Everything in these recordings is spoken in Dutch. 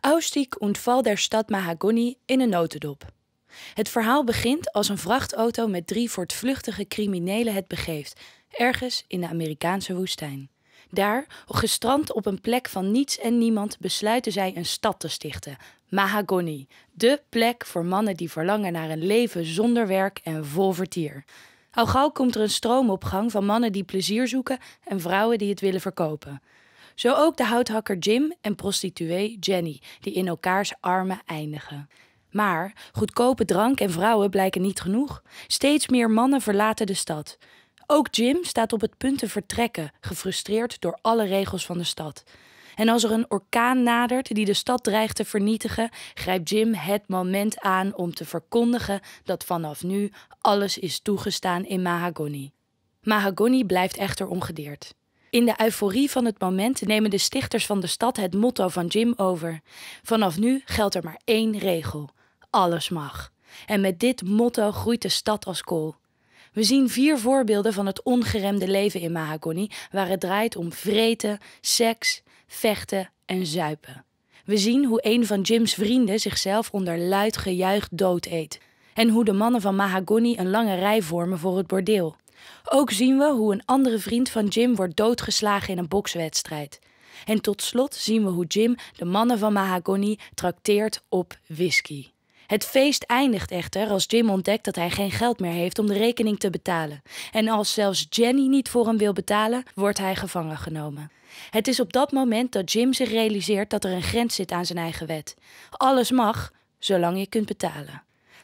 Ausstieg und Fall der Stad Mahagoni in een notendop. Het verhaal begint als een vrachtauto met drie voortvluchtige criminelen het begeeft, ergens in de Amerikaanse woestijn. Daar, gestrand op een plek van niets en niemand, besluiten zij een stad te stichten, Mahagoni, de plek voor mannen die verlangen naar een leven zonder werk en vol vertier. Al gauw komt er een stroomopgang van mannen die plezier zoeken en vrouwen die het willen verkopen. Zo ook de houthakker Jim en prostituee Jenny, die in elkaars armen eindigen. Maar goedkope drank en vrouwen blijken niet genoeg. Steeds meer mannen verlaten de stad. Ook Jim staat op het punt te vertrekken, gefrustreerd door alle regels van de stad. En als er een orkaan nadert die de stad dreigt te vernietigen, grijpt Jim het moment aan om te verkondigen dat vanaf nu alles is toegestaan in Mahagoni. Mahagoni blijft echter ongedeerd. In de euforie van het moment nemen de stichters van de stad het motto van Jim over. Vanaf nu geldt er maar één regel: alles mag. En met dit motto groeit de stad als kool. We zien vier voorbeelden van het ongeremde leven in Mahagoni, waar het draait om vreten, seks, vechten en zuipen. We zien hoe een van Jim's vrienden zichzelf onder luid gejuich dood eet, En hoe de mannen van Mahagoni een lange rij vormen voor het bordeel. Ook zien we hoe een andere vriend van Jim wordt doodgeslagen in een bokswedstrijd. En tot slot zien we hoe Jim de mannen van Mahagoni trakteert op whisky. Het feest eindigt echter als Jim ontdekt dat hij geen geld meer heeft om de rekening te betalen. En als zelfs Jenny niet voor hem wil betalen, wordt hij gevangen genomen. Het is op dat moment dat Jim zich realiseert dat er een grens zit aan zijn eigen wet. Alles mag, zolang je kunt betalen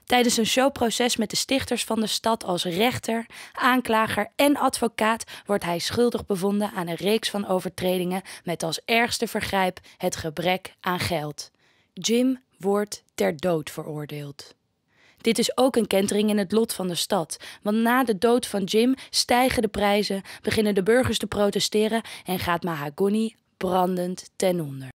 tijdens een showproces met de stichters van de stad als rechter, aanklager en advocaat wordt hij schuldig bevonden aan een reeks van overtredingen met als ergste vergrijp het gebrek aan geld. Jim wordt ter dood veroordeeld. Dit is ook een kentering in het lot van de stad, want na de dood van Jim stijgen de prijzen, beginnen de burgers te protesteren en gaat Mahagoni brandend ten onder.